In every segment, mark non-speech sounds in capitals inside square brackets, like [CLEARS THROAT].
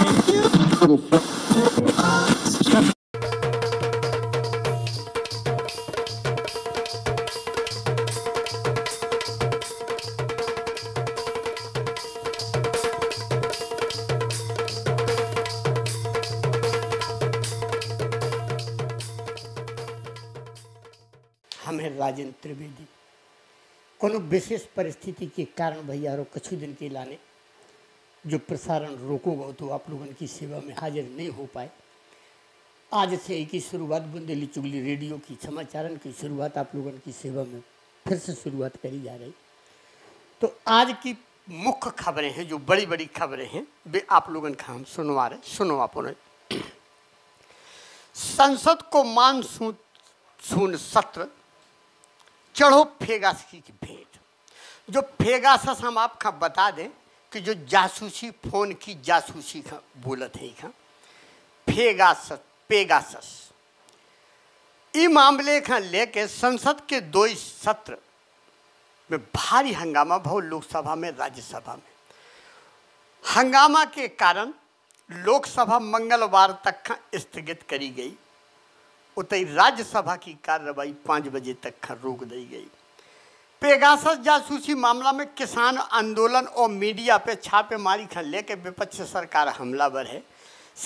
हम हैं राजेंद्र त्रिवेदी को विशेष परिस्थिति के कारण भैया कुछ कछु दिन के लाने जो प्रसारण रोकोगा तो आप लोगों की सेवा में हाजिर नहीं हो पाए आज से एक ही शुरुआत बुंदेली चुगली रेडियो की समाचार की शुरुआत आप लोगों की सेवा में फिर से शुरुआत करी जा रही तो आज की मुख्य खबरें हैं जो बड़ी बड़ी खबरें हैं वे आप लोगों का हम सुनवा रहे सुनवा पुनः संसद को मानसून सून सत्र चढ़ो फेगा की भेंट जो फेगासस हम आपका बता दें कि जो जासूसी फ़ोन की जासूसी का बोलत है का फेगास पेगासस इ मामले का लेके संसद के दो सत्र में भारी हंगामा भव लोकसभा में राज्यसभा में हंगामा के कारण लोकसभा मंगलवार तक का स्थगित करी गई उत राज्यसभा की कार्रवाई पाँच बजे तक का रोक दी गई पेगासस जासूसी मामला में किसान आंदोलन और मीडिया पे छापेमारी कर लेकर विपक्ष सरकार हमलावर है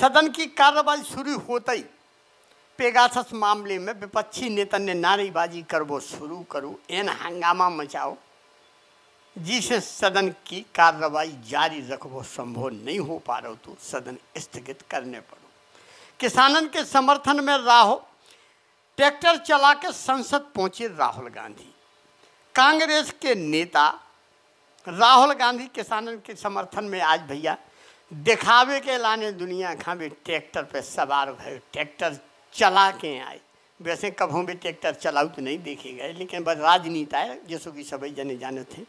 सदन की कार्रवाई शुरू होते ही पेगासस मामले में विपक्षी नेता ने नारेबाजी करवो शुरू करो एन हंगामा मचाओ जिसे सदन की कार्रवाई जारी रखवो संभव नहीं हो पा रो तो सदन स्थगित करने पड़ो किसानन के समर्थन में राहो ट्रैक्टर चला के संसद पहुंचे राहुल गांधी कांग्रेस के नेता राहुल गांधी किसानों के समर्थन में आज भैया दिखावे के लाने दुनिया खा भी ट्रैक्टर पे सवार भाई ट्रैक्टर चला के आए वैसे कभों भी ट्रैक्टर चलाऊ तो नहीं देखे गए लेकिन बस राजनीति आए जैसो कि सब जने जाने थे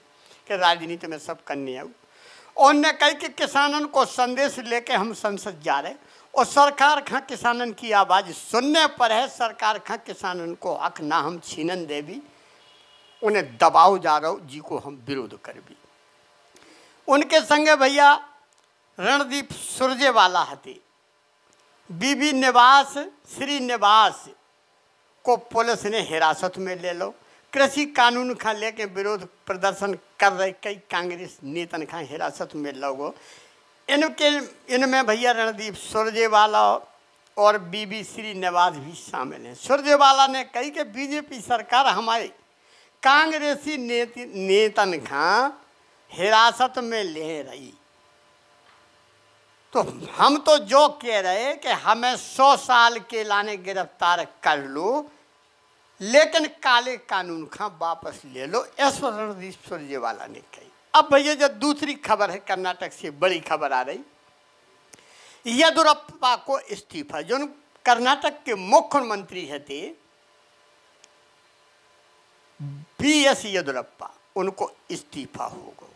कि राजनीति में सब करने आऊ ने कही कि किसानन को संदेश लेके हम संसद जा रहे और सरकार खा किसानन की आवाज़ सुनने पर है सरकार खा किसानन को हक ना हम छीनन देवी उन्हें दबाव जा रहा जी को हम विरोध कर भी उनके संगे भैया रणदीप सुरजेवाला हते बीबी निवास श्री निवास को पुलिस ने हिरासत में ले लो कृषि कानून का लेके विरोध प्रदर्शन कर रहे कई कांग्रेस नेतन का हिरासत में लोगो इनके इनमें भैया रणदीप सुरजेवाला और बीबी श्रीनिवास भी शामिल हैं सुरजेवाला ने कही कि बीजेपी सरकार हमारी कांग्रेसी नेतन का हिरासत में ले रही तो हम तो जो कह रहे कि हमें सौ साल के लाने गिरफ्तार कर लो लेकिन काले कानून खां वापस ले लो ऐसा रणदीप सुरजेवाला ने कही अब भैया जो दूसरी खबर है कर्नाटक से बड़ी खबर आ रही येदुरप्पा को इस्तीफा जो कर्नाटक के मुख्यमंत्री है थे बी एस येदुरप्पा उनको इस्तीफा होगा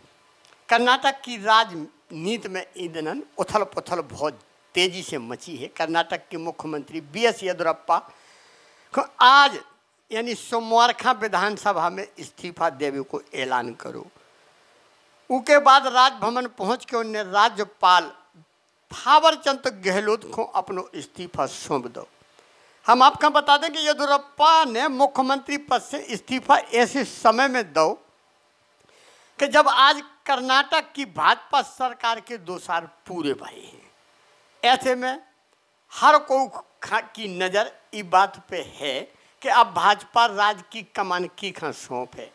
कर्नाटक की राजनीति में ईंधन उथल पुथल बहुत तेजी से मची है कर्नाटक के मुख्यमंत्री बी एस येदुरप्पा को आज यानी सोमवार का विधानसभा में इस्तीफा देवे को ऐलान करो उसके बाद राजभवन पहुँच के उन्हें राज्यपाल थावरचंद गहलोत को अपनो इस्तीफा सौंप दो हम आपका बता दें कि येदुरप्पा ने मुख्यमंत्री पद से इस्तीफा ऐसे समय में दो कि जब आज कर्नाटक की भाजपा सरकार के दो साल पूरे भाई हैं ऐसे में हर को की नज़र इस बात पे है कि अब भाजपा राज की कमान की खा सौंप है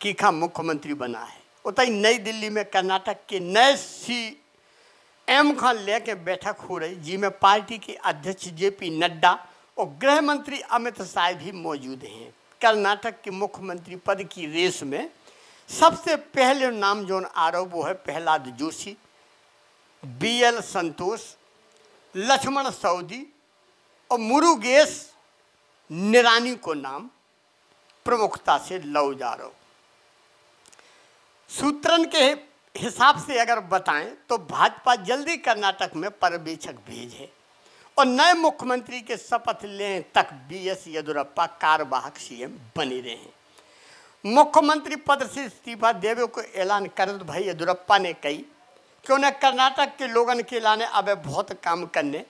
की खा मुख्यमंत्री बना है उत नई दिल्ली में कर्नाटक के नए सी एम खान लेके बैठक हो रही जी में पार्टी के अध्यक्ष जे पी नड्डा और गृह मंत्री अमित शाह भी मौजूद हैं कर्नाटक के मुख्यमंत्री पद की रेस में सबसे पहले नाम जो आ रहा वो है प्रहलाद जोशी बी एल संतोष लक्ष्मण सऊदी और मुरुगेश निरानी को नाम प्रमुखता से लौ जा रहा सूत्रन के हिसाब से अगर बताएं तो भाजपा जल्दी कर्नाटक में पर्यवेक्षक भेज है और नए मुख्यमंत्री के शपथ लें तक बी एस येदुरप्पा कार्यवाहक सीएम बने रहे मुख्यमंत्री पद से इस्तीफा देवे को ऐलान करत भाई येदुरप्पा ने कही कि उन्हें कर्नाटक के लोगन के लाने अब बहुत काम करने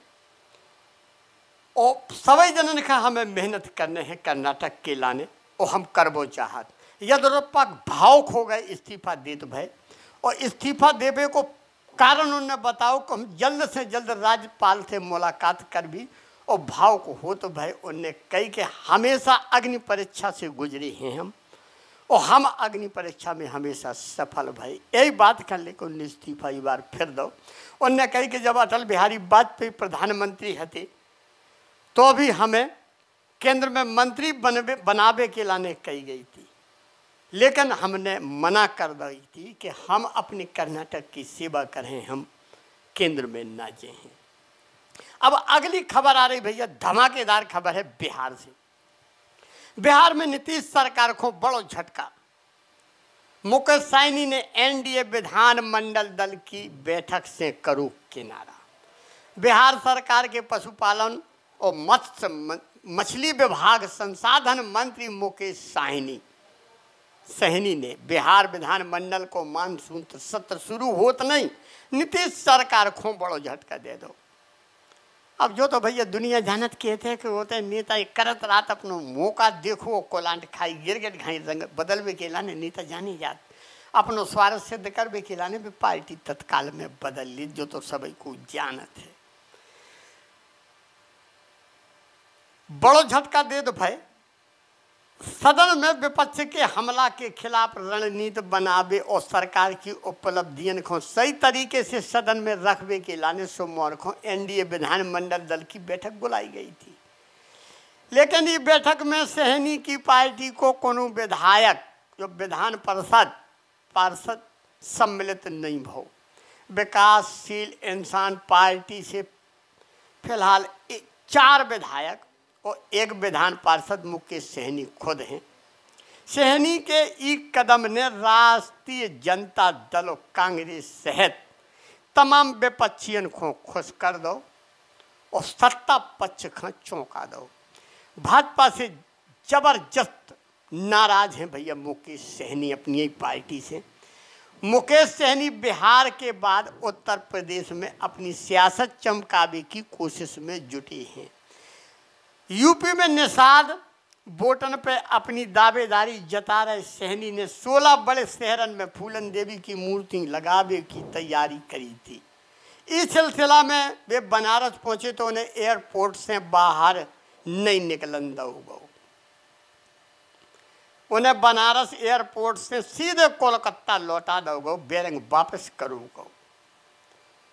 और सवै जन का हमें मेहनत करने हैं कर्नाटक के लाने और हम करबो चाहत येदुरप्पा भावुक हो गए इस्तीफा दे तो भाई और इस्तीफा देवे को कारण उन्हें बताओ कि हम जल्द से जल्द राज्यपाल से मुलाकात कर भी और भाव को हो तो भाई उनने कही के हमेशा अग्नि परीक्षा से गुजरे हैं हम और हम अग्नि परीक्षा में हमेशा सफल भाई यही बात कर ले कि उन्हें इस्तीफा एक बार फिर दो उनने कही कि जब अटल बिहारी वाजपेयी प्रधानमंत्री हते तो भी हमें केंद्र में मंत्री बनवे बनावे के लाने कही गई थी लेकिन हमने मना कर दी थी कि हम अपने कर्नाटक की सेवा करें हम केंद्र में ना जाएं अब अगली खबर आ रही भैया धमाकेदार खबर है बिहार से बिहार में नीतीश सरकार को बड़ो झटका मुकेश सैनी ने एनडीए विधानमंडल दल की बैठक से करू किनारा बिहार सरकार के पशुपालन और मत्स्य मछली विभाग संसाधन मंत्री मुकेश साहनी सहनी ने बिहार विधानमंडल को मानसून सत्र शुरू होत नहीं नीतीश सरकार खो बड़ो झटका दे दो अब जो तो भैया दुनिया जानत के थे कि होते तो नेता करत रात अपनो मौका देखो कोलांट खाई गिर गिर घाई रंग बदल भी के लाने नेता जानी जात अपनो स्वार्थ सिद्ध कर भी के लाने भी पार्टी तत्काल में बदल ली जो तो सब को जानत है बड़ो झटका दे दो भाई सदन में विपक्ष के हमला के खिलाफ रणनीति बनावे और सरकार की उपलब्धियन को सही तरीके से सदन में रखवे के लाने सोमवार को एनडीए विधानमंडल दल की बैठक बुलाई गई थी लेकिन ये बैठक में सहनी की पार्टी को कोनो विधायक जो विधान परिषद पार्षद सम्मिलित नहीं हो विकासशील इंसान पार्टी से फिलहाल चार विधायक और एक विधान पार्षद मुख्य सहनी खुद हैं सहनी के एक कदम ने राष्ट्रीय जनता दल और कांग्रेस सहित तमाम विपक्षियों को खुश कर दो और सत्ता पक्ष का चौंका दो भाजपा से जबरदस्त नाराज हैं भैया मुकेश सहनी अपनी ही पार्टी से मुकेश सहनी बिहार के बाद उत्तर प्रदेश में अपनी सियासत चमकावे की कोशिश में जुटे हैं यूपी में निषाद बोटन पे अपनी दावेदारी जता रहे सहनी ने 16 बड़े शहरन में फूलन देवी की मूर्ति लगावे की तैयारी करी थी इस सिलसिला में वे बनारस पहुंचे तो उन्हें एयरपोर्ट से बाहर नहीं निकलन दो उन्हें बनारस एयरपोर्ट से सीधे कोलकाता लौटा दो बेरंग वापस करूँगो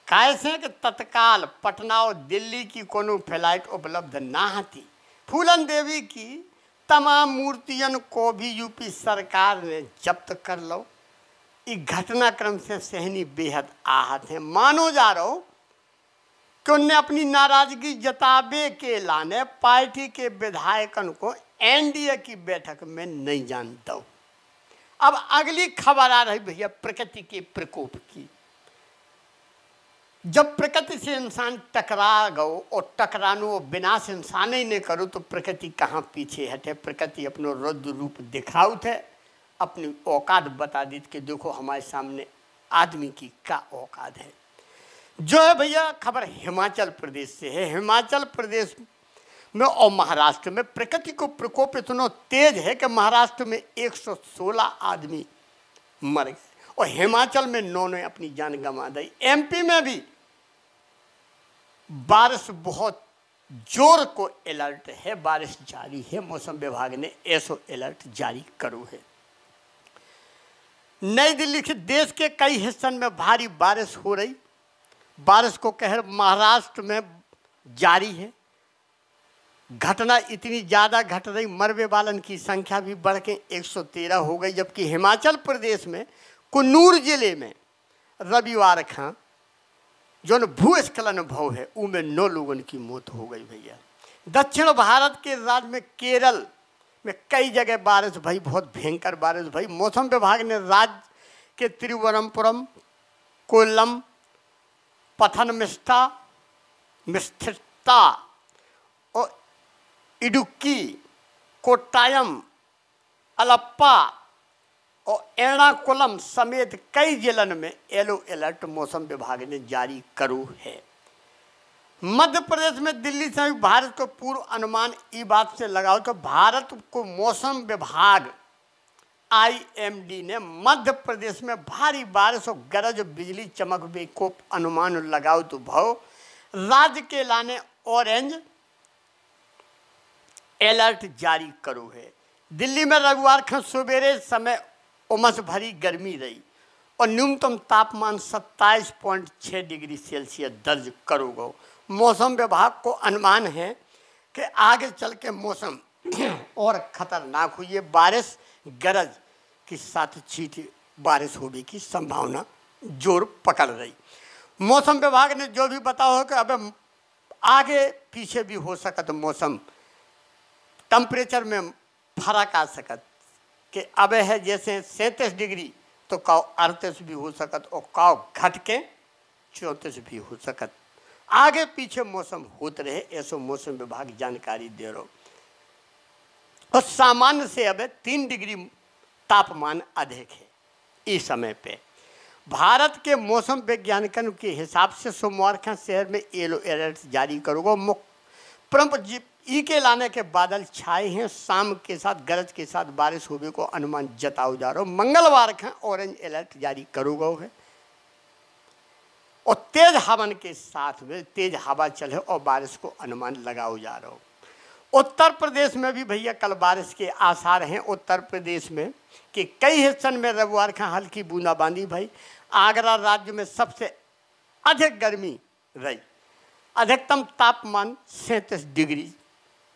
कैसे कि तत्काल पटना और दिल्ली की कोनो फ्लाइट उपलब्ध ना थी फूलन देवी की तमाम मूर्तियों को भी यूपी सरकार ने जब्त कर लो ये घटनाक्रम से सहनी बेहद आहत है मानो जा रहो कि उनने अपनी नाराजगी जताबे के लाने पार्टी के विधायकन को एनडीए की बैठक में नहीं जान दो अब अगली खबर आ रही भैया प्रकृति के प्रकोप की जब प्रकृति से इंसान टकरा गो और टकरानो विनाश इंसान ही नहीं करो तो प्रकृति कहाँ पीछे हटे प्रकृति अपनो रुद्र रूप दिखाउत है अपनी औकात बता दी कि देखो हमारे सामने आदमी की क्या औकात है जो है भैया खबर हिमाचल प्रदेश से है हिमाचल प्रदेश में और महाराष्ट्र में प्रकृति को प्रकोप इतना तेज है कि महाराष्ट्र में 116 आदमी मर गए और हिमाचल में नौ ने अपनी जान गंवा दी एमपी में भी बारिश बहुत जोर को अलर्ट है बारिश जारी है मौसम विभाग ने ऐसो अलर्ट जारी करो है नई दिल्ली से देश के कई हिस्सों में भारी बारिश हो रही बारिश को कहर महाराष्ट्र में जारी है घटना इतनी ज़्यादा घट रही मरबे वालन की संख्या भी बढ़ के 113 हो गई जबकि हिमाचल प्रदेश में कुन्नूर ज़िले में रविवार खां जो भूस्खलन भव है उनमें नौ लोगों की मौत हो गई भैया दक्षिण भारत के राज्य में केरल में कई जगह बारिश भाई बहुत भयंकर बारिश भाई मौसम विभाग ने राज्य के तिरुवनंतपुरम कोल्लम पथनमिष्ठा मिस्थिता और इडुक्की कोट्टायम अलप्पा और एर्णाकुलम समेत कई जिलन में येलो अलर्ट मौसम विभाग ने जारी करू है मध्य प्रदेश में दिल्ली से भारत को पूर्व अनुमान ई बात से लगाओ तो भारत को मौसम विभाग आईएमडी ने मध्य प्रदेश में भारी बारिश और गरज बिजली चमक भी को अनुमान लगाओ तो भाव राज्य के लाने ऑरेंज अलर्ट जारी करो है दिल्ली में रविवार खन सवेरे समय उमस भरी गर्मी रही और न्यूनतम तापमान 27.6 डिग्री सेल्सियस दर्ज करोगे मौसम विभाग को अनुमान है कि आगे चल के मौसम [CLEARS THROAT] और खतरनाक हुई है बारिश गरज के साथ छीट बारिश होने की संभावना जोर पकड़ रही मौसम विभाग ने जो भी बताओ हो कि अब आगे पीछे भी हो सकत मौसम टेम्परेचर में फर्क आ सकत कि अब है जैसे सैंतीस डिग्री तो काव अड़तीस भी हो सकत और काव घट के चौंतीस भी हो सकत आगे पीछे मौसम होते रहे ऐसो मौसम विभाग जानकारी दे रहा और सामान्य से अब तीन डिग्री तापमान अधिक है इस समय पे भारत के मौसम वैज्ञानिकों के हिसाब से सोमवार का शहर में येलो अलर्ट जारी करोगे प्रमुख ई के लाने के बादल छाए हैं शाम के साथ गरज के साथ बारिश होने को अनुमान जताओ जा रहा हो मंगलवार का ऑरेंज अलर्ट जारी करो गो है और तेज हवन के साथ में तेज हवा चले और बारिश को अनुमान लगाओ जा रहा हो उत्तर प्रदेश में भी भैया कल बारिश के आसार हैं उत्तर प्रदेश में कि कई हिस्सों में रविवार का हल्की बूंदाबांदी भाई आगरा राज्य में सबसे अधिक गर्मी रही अधिकतम तापमान सैंतीस डिग्री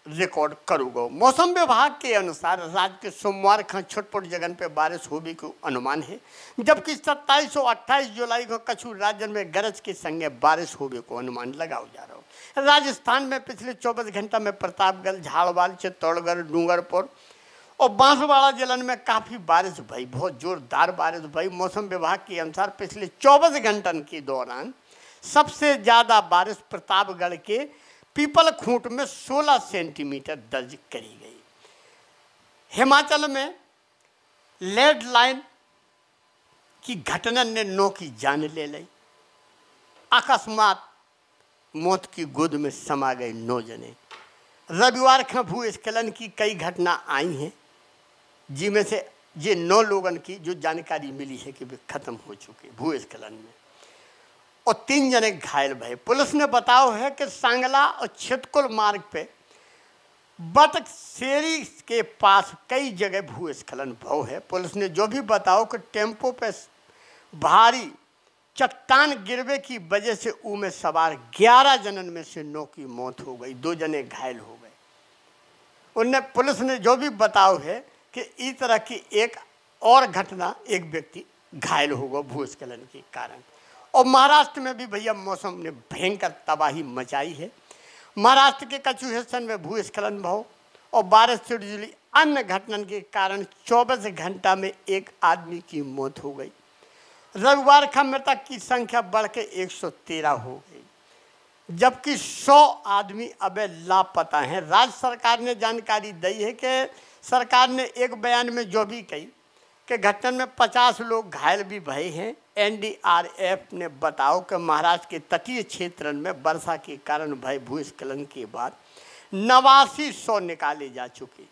रिकॉर्ड करूगो मौसम विभाग के अनुसार राज्य के सोमवार खां छुटपुट जगन पे बारिश होने को अनुमान है जबकि 27 और 28 जुलाई को कछु राज्य में गरज के संगे बारिश होने को अनुमान लगाओ जा रहा हो राजस्थान में पिछले 24 घंटा में प्रतापगढ़ झाड़वाल चित्तौड़गढ़ डूंगरपुर और बांसवाड़ा जिलन में काफ़ी बारिश भई बहुत जोरदार बारिश भई मौसम विभाग के अनुसार पिछले चौबीस घंटन के दौरान सबसे ज़्यादा बारिश प्रतापगढ़ के पीपल खूंट में 16 सेंटीमीटर दर्ज करी गई हिमाचल में लेड लाइन की घटना ने नौ की जान ले ली अकस्मात मौत की गोद में समा गए नौ जने रविवार का भूस्खलन की कई घटना आई हैं जिनमें से ये नौ लोगों की जो जानकारी मिली है कि वे खत्म हो चुके भूस्खलन में और तीन जने घायल भय पुलिस ने बताओ है कि सांगला और छितकुल मार्ग पे बतख शेरी के पास कई जगह भूस्खलन भव है पुलिस ने जो भी बताओ कि टेम्पो पे भारी चट्टान गिरवे की वजह से ऊ में सवार ग्यारह जनन में से नौ की मौत हो गई दो जने घायल हो गए उनने पुलिस ने जो भी बताओ है कि इस तरह की एक और घटना एक व्यक्ति घायल हो गया भूस्खलन के कारण और महाराष्ट्र में भी भैया मौसम ने भयंकर तबाही मचाई है महाराष्ट्र के कछु हिस्सन में भूस्खलन भाव और बारिश से जुड़ी अन्य घटना के कारण 24 घंटा में एक आदमी की मौत हो गई रविवार का मृतक की संख्या बढ़ के एक हो गई जबकि 100 आदमी अब लापता हैं राज्य सरकार ने जानकारी दी है कि सरकार ने एक बयान में जो भी कही कि घटना में 50 लोग घायल भी भय हैं एनडीआरएफ ने बताओ कि महाराष्ट्र के तटीय क्षेत्र में वर्षा के कारण भय भूस्खलन के बाद नवासी सौ निकाले जा चुके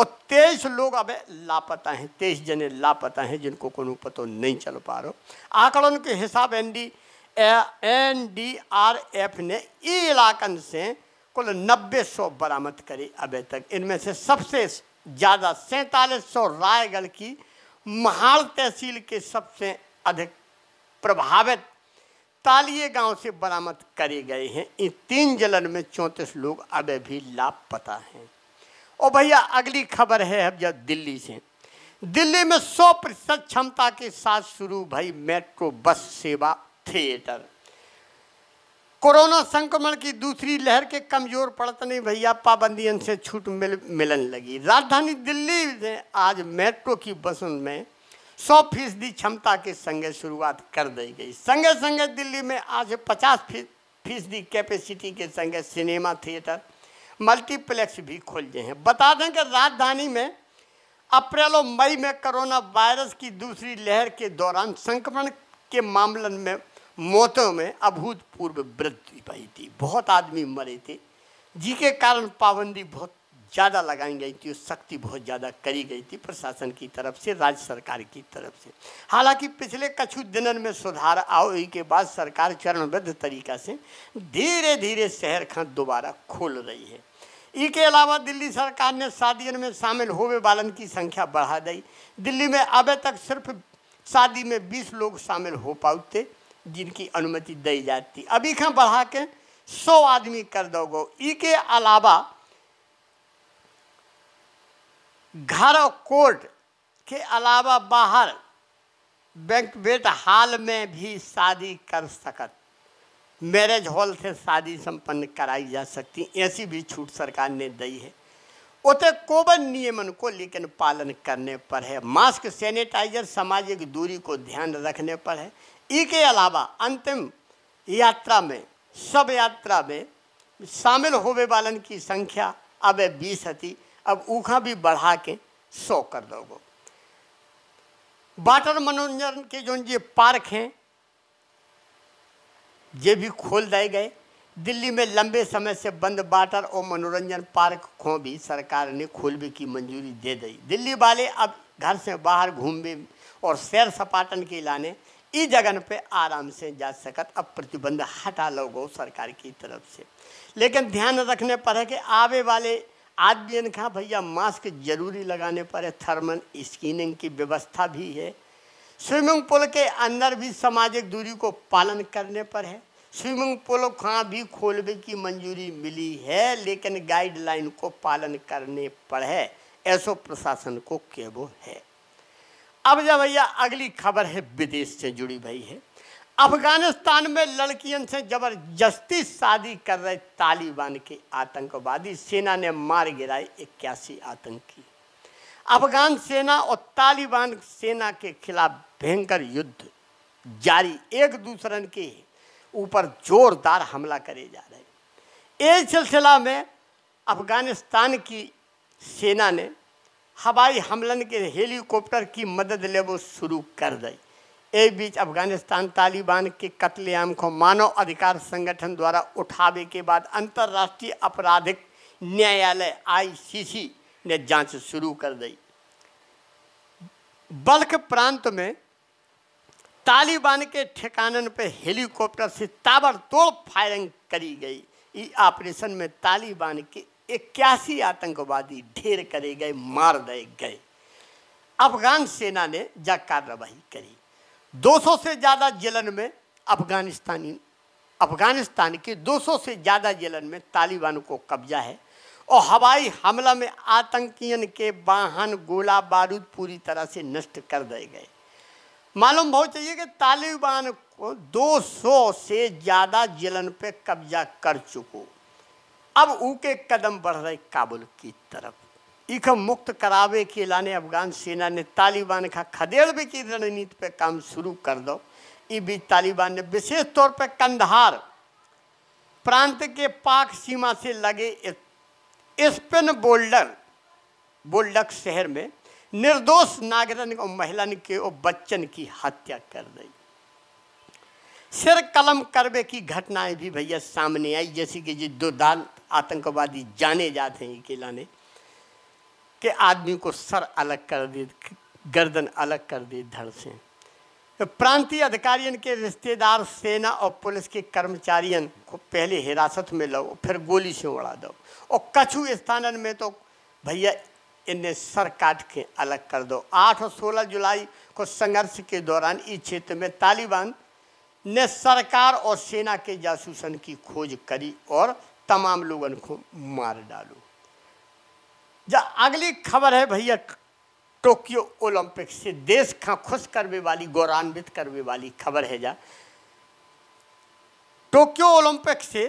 और तेईस लोग अब लापता हैं तेईस जने लापता हैं जिनको कोनो पतो नहीं चल पा रहा आंकड़ों के हिसाब N D N D R F ने ई इलाकन से कुल नब्बे सौ बरामद करे अब तक इनमें से सबसे ज़्यादा सैंतालीस सौ रायगढ़ की महाल तहसील के सबसे अधिक प्रभावित तालिए गांव से बरामद करे गए हैं इन तीन जलन में चौंतीस लोग अब भी लापता हैं और भैया अगली खबर है अब जब दिल्ली से दिल्ली में 100 प्रतिशत क्षमता के साथ शुरू भाई मेट्रो बस सेवा थिएटर कोरोना संक्रमण की दूसरी लहर के कमजोर पड़तने भैया पाबंदियों से छूट मिल मिलन लगी राजधानी दिल्ली में आज मेट्रो की बसों में सौ फीसदी क्षमता के संगे शुरुआत कर दी गई संगे संगे दिल्ली में आज पचास फीसदी कैपेसिटी के संगे सिनेमा थिएटर मल्टीप्लेक्स भी खोल गए हैं बता दें कि राजधानी में अप्रैल और मई में कोरोना वायरस की दूसरी लहर के दौरान संक्रमण के मामलन में मौतों में अभूतपूर्व वृद्धि पाई थी बहुत आदमी मरे थे जी के कारण पाबंदी बहुत ज़्यादा लगाई गई थी उस सख्ती बहुत ज़्यादा करी गई थी प्रशासन की तरफ से राज्य सरकार की तरफ से हालांकि पिछले कुछ दिनों में सुधार आओ के बाद सरकार चरणबद्ध तरीका से धीरे धीरे शहर खां दोबारा खोल रही है इसके अलावा दिल्ली सरकार ने शादियों में शामिल होवे वालन की संख्या बढ़ा दी दिल्ली में अब तक सिर्फ शादी में बीस लोग शामिल हो पाते जिनकी अनुमति दी जाती अभी खां बढ़ा के सौ आदमी कर दोगो इसके अलावा घर और कोर्ट के अलावा बाहर बैंकवेट हाल में भी शादी कर सकत मैरिज हॉल से शादी संपन्न कराई जा सकती ऐसी भी छूट सरकार ने दी है उतर कोविड नियमन को लेकिन पालन करने पर है मास्क सैनिटाइजर सामाजिक दूरी को ध्यान रखने पर है इसके अलावा अंतिम यात्रा में सब यात्रा में शामिल होवे वालन की संख्या अब बीस हती अब ऊखा भी बढ़ा के सौ कर दोगे बाटर मनोरंजन के जो ये पार्क हैं ये भी खोल दिए गए दिल्ली में लंबे समय से बंद बाटर और मनोरंजन पार्क को भी सरकार ने खोलने की मंजूरी दे दी दिल्ली वाले अब घर से बाहर घूमने और सैर सपाटन के लाने इस जगह पे आराम से जा सकत अब प्रतिबंध हटा लोगो सरकार की तरफ से लेकिन ध्यान रखने पर है कि आवे वाले आज दिन कहा भैया मास्क जरूरी लगाने पर है थर्मल स्क्रीनिंग की व्यवस्था भी है स्विमिंग पूल के अंदर भी सामाजिक दूरी को पालन करने पर है स्विमिंग पूल कहाँ भी खोलने की मंजूरी मिली है लेकिन गाइडलाइन को पालन करने पर है ऐसो प्रशासन को केवो है अब जब भैया अगली खबर है विदेश से जुड़ी भाई है अफगानिस्तान में लड़कियों से जबरदस्ती शादी कर रहे तालिबान के आतंकवादी सेना ने मार गिराए इक्यासी आतंकी अफगान सेना और तालिबान सेना के खिलाफ भयंकर युद्ध जारी एक दूसरे के ऊपर जोरदार हमला करे जा रहे इस सिलसिला में अफगानिस्तान की सेना ने हवाई हमलन के हेलीकॉप्टर की मदद लेव शुरू कर दी ए बीच अफगानिस्तान तालिबान के कत्लेआम को मानव अधिकार संगठन द्वारा उठावे के बाद अंतर्राष्ट्रीय आपराधिक न्यायालय आईसीसी ने जांच शुरू कर दी बल्क प्रांत में तालिबान के ठिकानन पर हेलीकॉप्टर से ताबड़तोड़ फायरिंग करी गई इस ऑपरेशन में तालिबान के इक्यासी आतंकवादी ढेर करे गए मार दिए गए अफगान सेना ने जा कार्रवाई करी 200 से ज़्यादा जलन में अफगानिस्तानी अफगानिस्तान के 200 से ज़्यादा जेलन में तालिबान को कब्जा है और हवाई हमला में आतंकियों के वाहन गोला बारूद पूरी तरह से नष्ट कर दिए गए मालूम बहुत चाहिए कि तालिबान को 200 से ज़्यादा जेलन पे कब्जा कर चुको अब ऊके कदम बढ़ रहे काबुल की तरफ इख मुक्त करावे के लाने अफगान सेना ने तालिबान का खदेड़वे की रणनीति पे काम शुरू कर दो इस बीच तालिबान ने विशेष तौर पर कंधार प्रांत के पाक सीमा से लगे स्पिन बोल्डर बोल्डक शहर में निर्दोष नागरिक और महिला के और बच्चन की हत्या कर दी सिर कलम करवे की घटनाएं भी भैया सामने आई जैसे कि जो दो आतंकवादी जाने जाते हैं इकेला ने कि आदमी को सर अलग कर दे गर्दन अलग कर दी धड़ से तो प्रांतीय अधिकारियों के रिश्तेदार सेना और पुलिस के कर्मचारियों को पहले हिरासत में लो फिर गोली से उड़ा दो और कछु स्थानन में तो भैया इन्हें सर काट के अलग कर दो आठ और सोलह जुलाई को संघर्ष के दौरान इस क्षेत्र में तालिबान ने सरकार और सेना के जासूसन की खोज करी और तमाम लोगों को मार डालो जा अगली खबर है भैया टोक्यो ओलंपिक से देश का खुश करने वाली गौरवान्वित करने वाली खबर है जा टोक्यो ओलंपिक से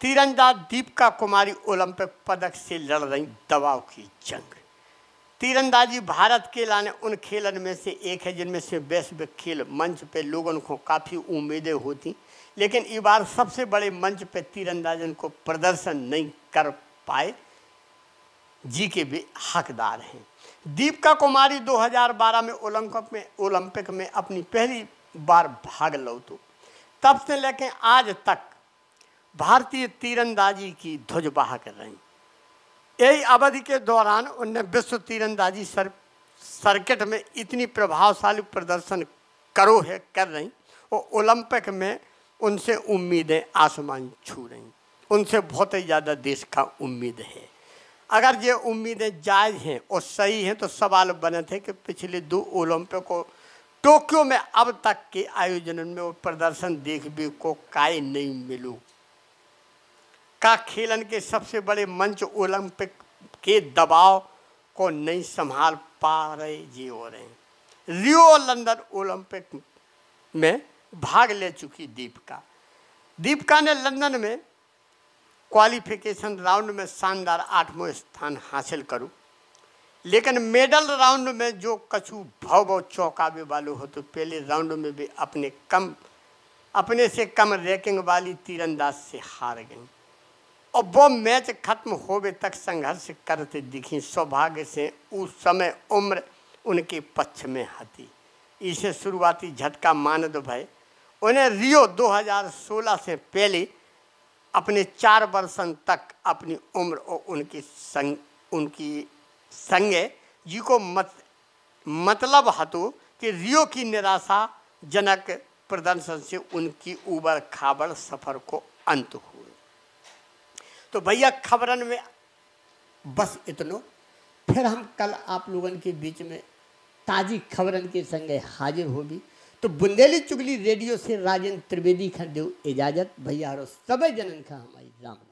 तीरंदाज दीपिका कुमारी ओलंपिक पदक से लड़ रही दबाव की जंग तीरंदाजी भारत के लाने उन खेलन में से एक है जिनमें से वैश्विक खेल मंच पे लोगों को काफ़ी उम्मीदें होती लेकिन इस बार सबसे बड़े मंच पे तीरंदाजन को प्रदर्शन नहीं कर पाए जी के भी हकदार हैं दीपिका कुमारी 2012 में ओलंपिक में ओलंपिक में अपनी पहली बार भाग लौटो तो। तब से लेकर आज तक भारतीय तीरंदाजी की ध्वजवाहक रही यही अवधि के दौरान उनने विश्व तीरंदाजी सर सर्किट में इतनी प्रभावशाली प्रदर्शन करो है कर रही और ओलंपिक में उनसे उम्मीदें आसमान छू रही उनसे बहुत ही ज़्यादा देश का उम्मीद है अगर ये उम्मीदें जायज़ हैं और सही हैं तो सवाल बने थे कि पिछले दो ओलंपिक टोक्यो में अब तक के आयोजन में वो प्रदर्शन देख भी को काय नहीं मिलू का खेलन के सबसे बड़े मंच ओलंपिक के दबाव को नहीं संभाल पा रहे जी हो रहे हैं रियो लंदन ओलंपिक में भाग ले चुकी दीपिका दीपिका ने लंदन में क्वालिफिकेशन राउंड में शानदार आठवें स्थान हासिल करूं लेकिन मेडल राउंड में जो कछु भाव भाव चौंकावे वाले हो तो पहले राउंड में भी अपने कम अपने से कम रैंकिंग वाली तीरंदाज से हार गई और वो मैच खत्म होवे तक संघर्ष करते दिखी सौभाग्य से उस समय उम्र उनके पक्ष में हती इसे शुरुआती झटका मानद भय उन्हें रियो 2016 से पहले अपने चार वर्षन तक अपनी उम्र और उनकी संग उनकी संग जी को मत मतलब हतो कि रियो की निराशा जनक प्रदर्शन से उनकी उबर खाबर सफ़र को अंत हुए तो भैया खबरन में बस इतनो फिर हम कल आप लोगों के बीच में ताज़ी खबरन के संगे हाजिर होगी तो बुंदेली चुगली रेडियो से राजेंद्र त्रिवेदी खा दो इजाज़त भैया सब जनन का हमारी राम